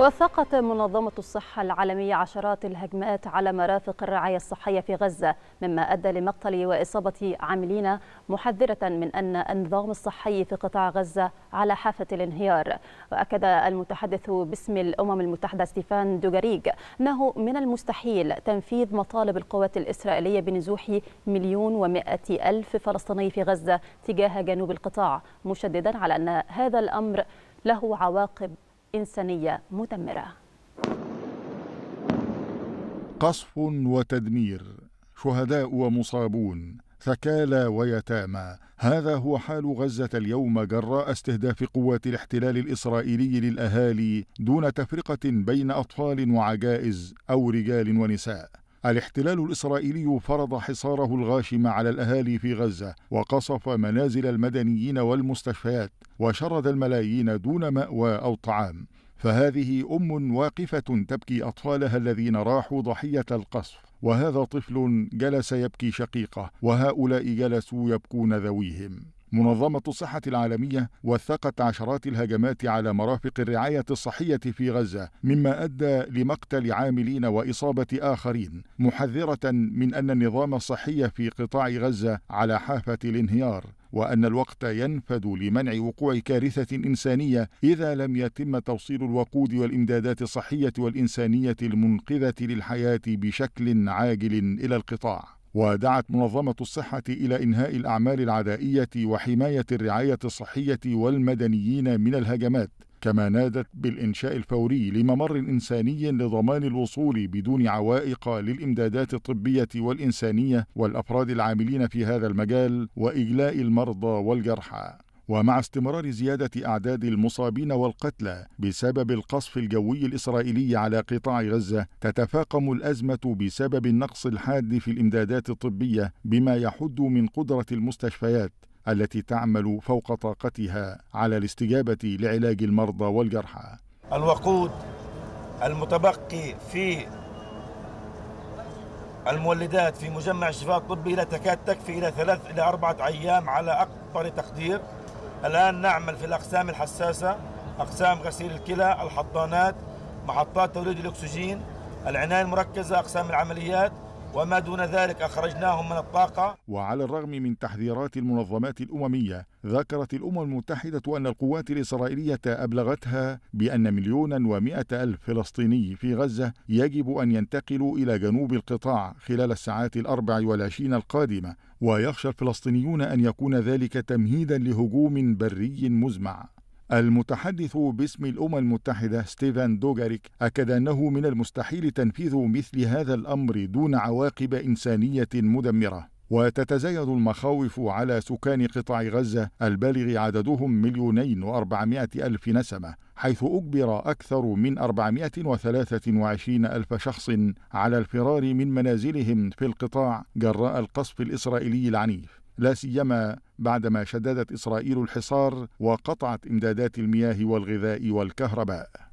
وثقت منظمة الصحة العالمية عشرات الهجمات على مرافق الرعاية الصحية في غزة مما أدى لمقتل وإصابة عاملين محذرة من أن النظام الصحي في قطاع غزة على حافة الانهيار وأكد المتحدث باسم الأمم المتحدة ستيفان دوغاريج أنه من المستحيل تنفيذ مطالب القوات الإسرائيلية بنزوح مليون ومائة ألف فلسطيني في غزة تجاه جنوب القطاع مشددا على أن هذا الأمر له عواقب إنسانية مدمرة قصف وتدمير شهداء ومصابون ثكالى ويتامى هذا هو حال غزة اليوم جراء استهداف قوات الاحتلال الإسرائيلي للأهالي دون تفرقة بين أطفال وعجائز أو رجال ونساء الاحتلال الإسرائيلي فرض حصاره الغاشم على الأهالي في غزة وقصف منازل المدنيين والمستشفيات وشرد الملايين دون مأوى أو طعام فهذه أم واقفة تبكي أطفالها الذين راحوا ضحية القصف وهذا طفل جلس يبكي شقيقه وهؤلاء جلسوا يبكون ذويهم منظمة الصحة العالمية وثقت عشرات الهجمات على مرافق الرعاية الصحية في غزة مما أدى لمقتل عاملين وإصابة آخرين محذرة من أن النظام الصحي في قطاع غزة على حافة الانهيار وأن الوقت ينفذ لمنع وقوع كارثة إنسانية إذا لم يتم توصيل الوقود والإمدادات الصحية والإنسانية المنقذة للحياة بشكل عاجل إلى القطاع ودعت منظمة الصحة إلى إنهاء الأعمال العدائية وحماية الرعاية الصحية والمدنيين من الهجمات، كما نادت بالإنشاء الفوري لممر إنساني لضمان الوصول بدون عوائق للإمدادات الطبية والإنسانية والأفراد العاملين في هذا المجال وإجلاء المرضى والجرحى. ومع استمرار زيادة أعداد المصابين والقتلى بسبب القصف الجوي الإسرائيلي على قطاع غزة تتفاقم الأزمة بسبب النقص الحاد في الإمدادات الطبية بما يحد من قدرة المستشفيات التي تعمل فوق طاقتها على الاستجابة لعلاج المرضى والجرحى الوقود المتبقي في المولدات في مجمع الشفاء الطبي لا تكاد تكفي إلى ثلاث إلى أربعة أيام على أكبر تقدير الآن نعمل في الأقسام الحساسة أقسام غسيل الكلى الحضانات محطات توليد الأكسجين العناية المركزة أقسام العمليات وما دون ذلك أخرجناهم من الطاقة وعلى الرغم من تحذيرات المنظمات الأممية ذكرت الأمم المتحدة أن القوات الإسرائيلية أبلغتها بأن مليونا ومائة ألف فلسطيني في غزة يجب أن ينتقلوا إلى جنوب القطاع خلال الساعات الأربع والعشرين القادمة ويخشى الفلسطينيون أن يكون ذلك تمهيدا لهجوم بري مزمع المتحدث باسم الأمم المتحدة ستيفان دوغاريك أكد أنه من المستحيل تنفيذ مثل هذا الأمر دون عواقب إنسانية مدمرة وتتزايد المخاوف على سكان قطاع غزة البالغ عددهم مليونين وأربعمائة ألف نسمة حيث أجبر أكثر من 423 ألف شخص على الفرار من منازلهم في القطاع جراء القصف الإسرائيلي العنيف لا سيما بعدما شددت إسرائيل الحصار وقطعت إمدادات المياه والغذاء والكهرباء